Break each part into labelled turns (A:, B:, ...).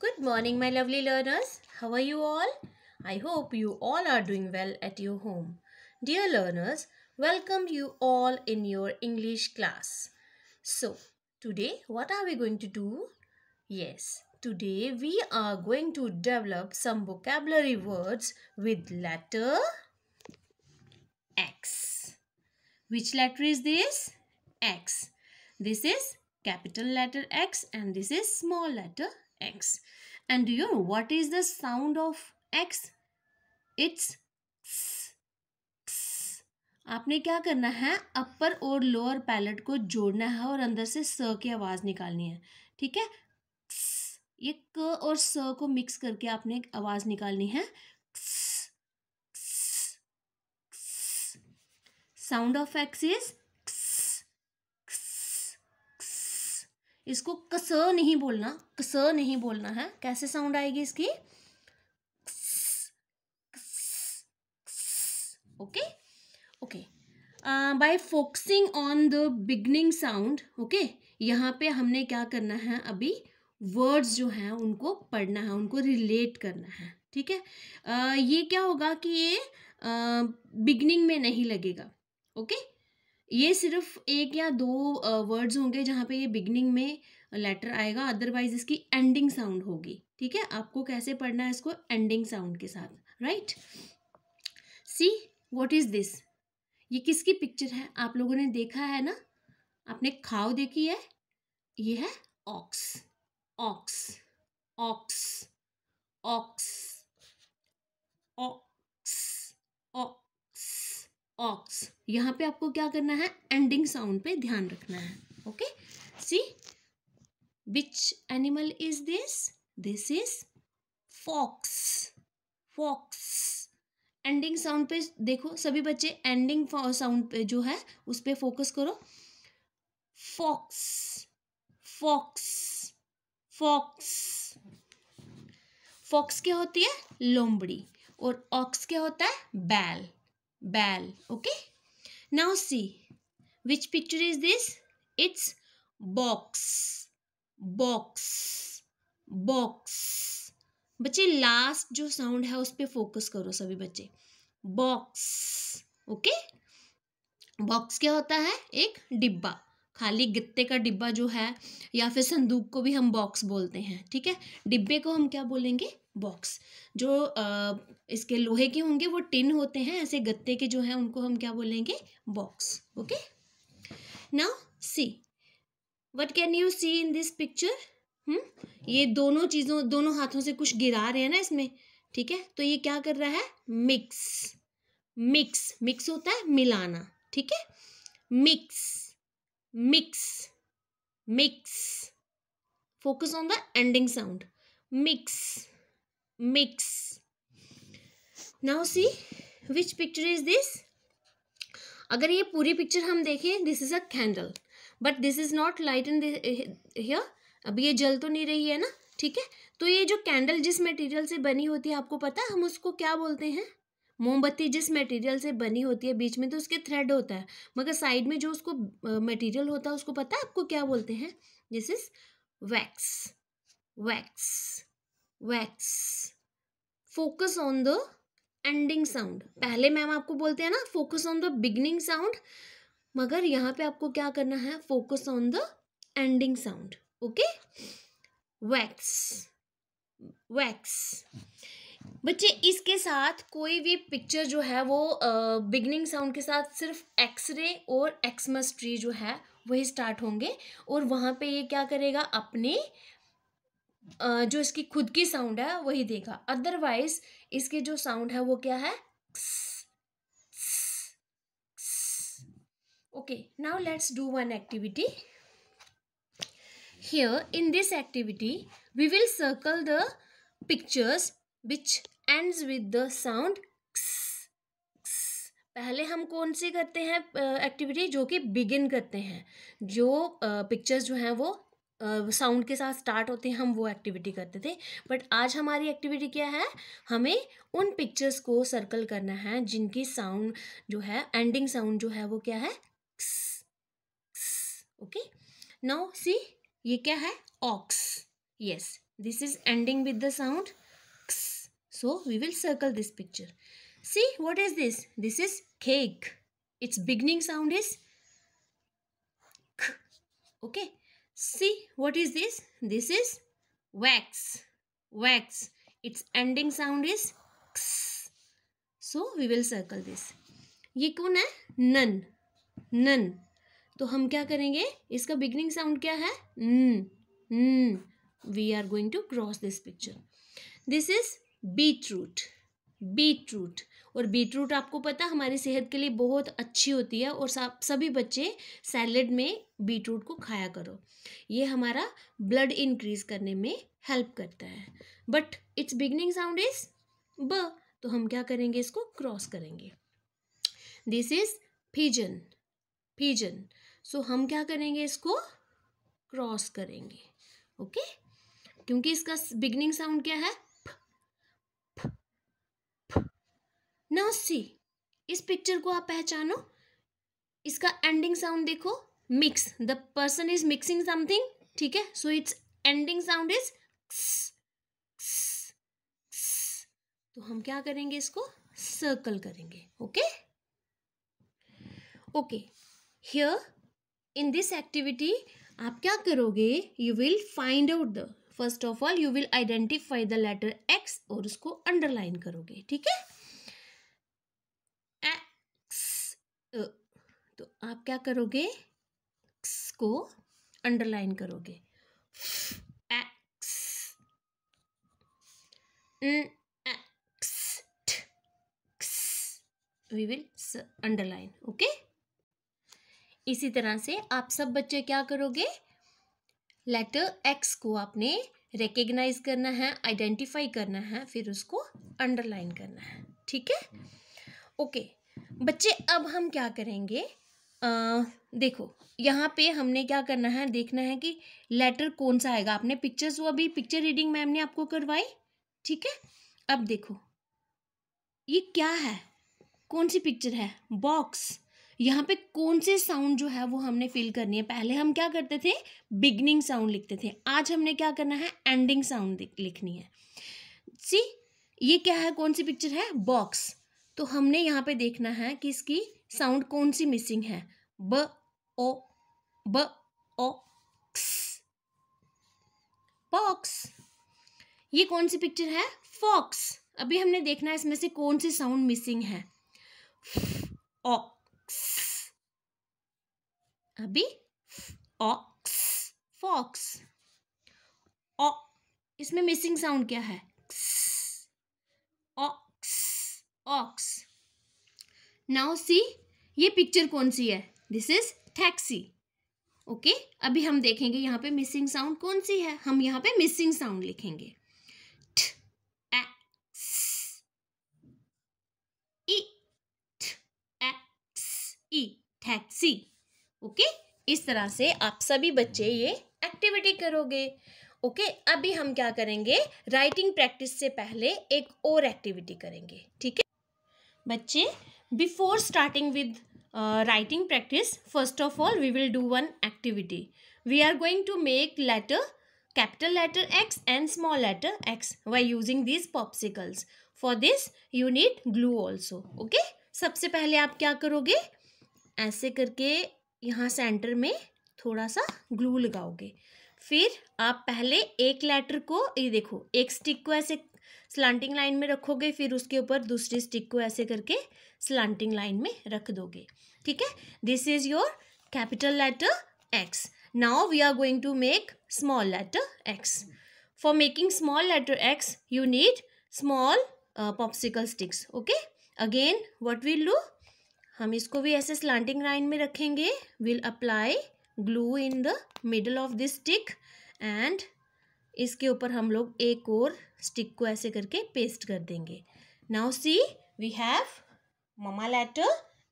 A: Good morning, my lovely learners. How are you all? I hope you all are doing well at your home. Dear learners, welcome you all in your English class. So, today what are we going to do? Yes, today we are going to develop some vocabulary words with letter X. Which letter is this? X. This is capital letter X and this is small letter X. And do you know what is the sound of x? It's आपने क्या करना है अपर और lower palate को जोड़ना है और अंदर से स की आवाज़ निकालनी है ठीक है ये क और स को मिक्स करके आपने आवाज़ निकालनी है साउंड ऑफ एक्स इज इसको कस नहीं बोलना कस नहीं बोलना है कैसे साउंड आएगी इसकी okay okay by focusing on the beginning sound okay यहाँ पे हमने क्या करना है अभी वर्ड्स जो हैं उनको पढ़ना है उनको रिलेट करना है ठीक है uh, ये क्या होगा कि ये बिगनिंग uh, में नहीं लगेगा ओके okay? ये सिर्फ एक या दो वर्ड्स होंगे जहाँ पे ये बिगनिंग में लेटर आएगा अदरवाइज इसकी एंडिंग साउंड होगी ठीक है आपको कैसे पढ़ना है इसको एंडिंग साउंड के साथ right see what is this ये किसकी पिक्चर है आप लोगों ने देखा है ना आपने खाओ देखी है ये है ox ox ox ox ox ox ox यहाँ पे आपको क्या करना है एंडिंग साउंड पे ध्यान रखना है okay see which animal is this this is fox fox ending sound पे देखो सभी बच्चे एंडिंग साउंड पे जो है उस पर फोकस करो फॉक्स फॉक्स फॉक्स फॉक्स क्या होती है लोमड़ी और ऑक्स क्या होता है बैल bell okay now see which picture is this it's box box box बच्चे लास्ट जो साउंड है उस पर फोकस करो सभी बच्चे बॉक्स ओके बॉक्स क्या होता है एक डिब्बा खाली गत्ते का डिब्बा जो है या फिर संदूक को भी हम बॉक्स बोलते हैं ठीक है डिब्बे को हम क्या बोलेंगे बॉक्स जो इसके लोहे के होंगे वो टिन होते हैं ऐसे गत्ते के जो हैं उनको हम क्या बोलेंगे box okay now see what can you see in this picture hmm ये दोनों चीज़ों दोनों हाथों से कुछ गिरा रहे हैं ना इसमें ठीक है तो ये क्या कर रहा है मिक्स मिक्स मिक्स होता है मिलाना ठीक है mix mix mix focus on the ending sound mix mix now see which picture is this अगर ये पूरी पिक्चर हम देखें this is a candle but this is not light in here अब ये जल तो नहीं रही है ना ठीक है तो ये जो कैंडल जिस मटेरियल से बनी होती है आपको पता है हम उसको क्या बोलते हैं मोमबत्ती जिस मटेरियल से बनी होती है बीच में तो उसके थ्रेड होता है मगर साइड में जो उसको मटेरियल होता है उसको पता है आपको क्या बोलते हैं this is wax wax wax focus on the ending sound पहले मैम आपको बोलते हैं ना focus on the beginning sound मगर यहाँ पे आपको क्या करना है focus on the ending sound okay wax wax बच्चे इसके साथ कोई भी पिक्चर जो है वो बिगनिंग साउंड के साथ सिर्फ एक्सरे और एक्समस ट्री जो है वही स्टार्ट होंगे और वहाँ पे ये क्या करेगा अपने जो इसकी खुद की साउंड है वही देखा अदरवाइज इसके जो साउंड है वो क्या है okay now let's do one activity here in this activity we will circle the pictures which ends with the sound पहले हम कौन सी करते हैं एक्टिविटी uh, जो कि बिगिन करते हैं जो पिक्चर्स uh, जो हैं वो साउंड के साथ स्टार्ट होते हैं हम वो एक्टिविटी करते थे बट आज हमारी एक्टिविटी क्या है हमें उन पिक्चर्स को सर्कल करना है जिनकी साउंड जो है एंडिंग साउंड जो है वो क्या है ओके नाउ सी ये क्या है ox yes this is ending with the sound so we will circle this picture see what is this this is cake it's beginning sound is okay okay See, what is this? This is wax. Wax. Its ending sound is x. So, we will circle this. ye कौन hai nan nan to hum kya karenge iska beginning sound kya hai n n we are going to cross this picture this is beetroot beetroot और beetroot आपको पता हमारी सेहत के लिए बहुत अच्छी होती है और सभी बच्चे सैलड में बीटरूट को खाया करो ये हमारा ब्लड इंक्रीज करने में हेल्प करता है but it's beginning sound is ब तो हम क्या करेंगे इसको क्रॉस करेंगे this is pigeon pigeon so हम क्या करेंगे इसको क्रॉस करेंगे ओके okay? क्योंकि इसका बिगनिंग साउंड क्या है नाउ सी इस पिक्चर को आप पहचानो इसका एंडिंग साउंड देखो mix the person is mixing something ठीक है so it's ending sound is तो हम क्या करेंगे इसको सर्कल करेंगे okay okay here in this activity आप क्या करोगे you will find out the first of all you will identify the letter X और उसको अंडरलाइन करोगे ठीक है तो आप क्या करोगे एक्स को अंडरलाइन करोगे X we will underline okay इसी तरह से आप सब बच्चे क्या करोगे लेटर एक्स को आपने रिकग्नाइज करना है आइडेंटिफाई करना है फिर उसको अंडरलाइन करना है ठीक है ओके okay, बच्चे अब हम क्या करेंगे आ, देखो यहाँ पे हमने क्या करना है देखना है कि लेटर कौन सा आएगा आपने पिक्चर्स वो अभी पिक्चर रीडिंग मैम ने आपको करवाई ठीक है अब देखो ये क्या है कौन सी पिक्चर है बॉक्स यहाँ पे कौन से साउंड जो है वो हमने फिल करनी है पहले हम क्या करते थे बिगनिंग साउंड लिखते थे आज हमने क्या करना है एंडिंग साउंड लिखनी है सी ये क्या है कौन सी पिक्चर है बॉक्स तो हमने यहाँ पे देखना है कि इसकी साउंड कौन सी मिसिंग है ब ओ ब ओ क्स पॉक्स ये कौन सी पिक्चर है फॉक्स अभी हमने देखना है इसमें से कौन सी साउंड मिसिंग है ऑक्स अभी ऑक्स फॉक्स ओ इसमें मिसिंग साउंड क्या है ओ ऑक्स नाउ सी ये पिक्चर कौन सी है दिस इज टैक्सी ओके अभी हम देखेंगे यहाँ पे मिसिंग साउंड कौन सी है हम यहाँ पे मिसिंग साउंड लिखेंगे टैक्सी ओके e, e, इस तरह से आप सभी बच्चे ये एक्टिविटी करोगे ओके okay, अभी हम क्या करेंगे राइटिंग प्रैक्टिस से पहले एक और एक्टिविटी करेंगे ठीक है बच्चे before starting with writing practice first of all we will do one activity we are going to make letter capital letter X and small letter X Y using this popsicles for this you need glue also okay सबसे पहले आप क्या करोगे ऐसे करके यहाँ centre में थोड़ा सा ग्लू लगाओगे फिर आप पहले एक लेटर को ये देखो एक स्टिक को ऐसे स्लांटिंग लाइन में रखोगे फिर उसके ऊपर दूसरी स्टिक को ऐसे करके स्लांटिंग लाइन में रख दोगे ठीक है this is your capital letter X now we are going to make small letter X for making small letter X you need small popsicle sticks okay again what what do हम इसको भी ऐसे slanting line में रखेंगे will apply glue in the middle of this stick and इसके ऊपर हम लोग एक और स्टिक को ऐसे करके पेस्ट कर देंगे now see we have mama letter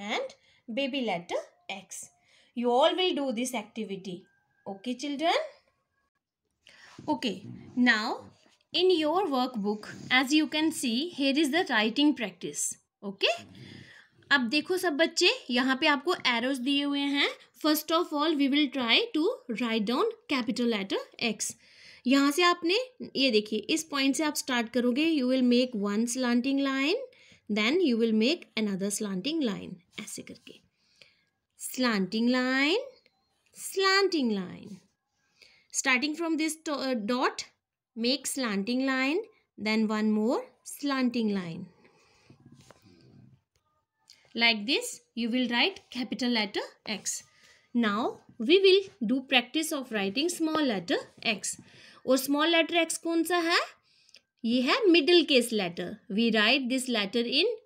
A: and baby letter X you all will do this activity okay children okay now in your work book as you can see here is the writing practice okay अब देखो सब बच्चे यहाँ पे आपको arrows दिए हुए हैं first of all we will try to write down capital letter X यहाँ से आपने ये देखिए इस पॉइंट से आप स्टार्ट करोगे you will make one slanting line then you will make another slanting line ऐसे करके slanting line slanting line starting from this dot make slanting line then one more slanting line like this you will write capital letter X now we will do practice of writing small letter X और small letter X कौन सा है ये है middle case letter we write this letter इन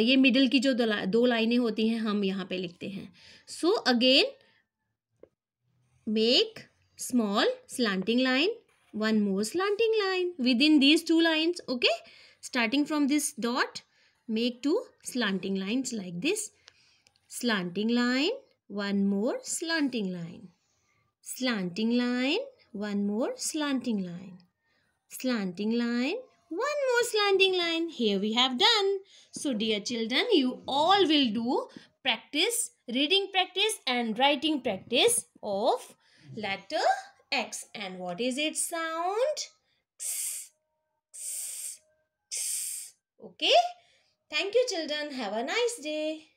A: ये middle की जो दो लाइनें होती हैं हम यहाँ पे लिखते हैं so again make small slanting line one more slanting line within these two lines okay starting from this dot make two slanting lines like this slanting line one more slanting line slanting line one more slanting line. Slanting line, one more slanting line. Here we have done. So dear children, you all will do practice, reading practice and writing practice of letter X. And what is its sound? Okay. Thank you children. Have a nice day.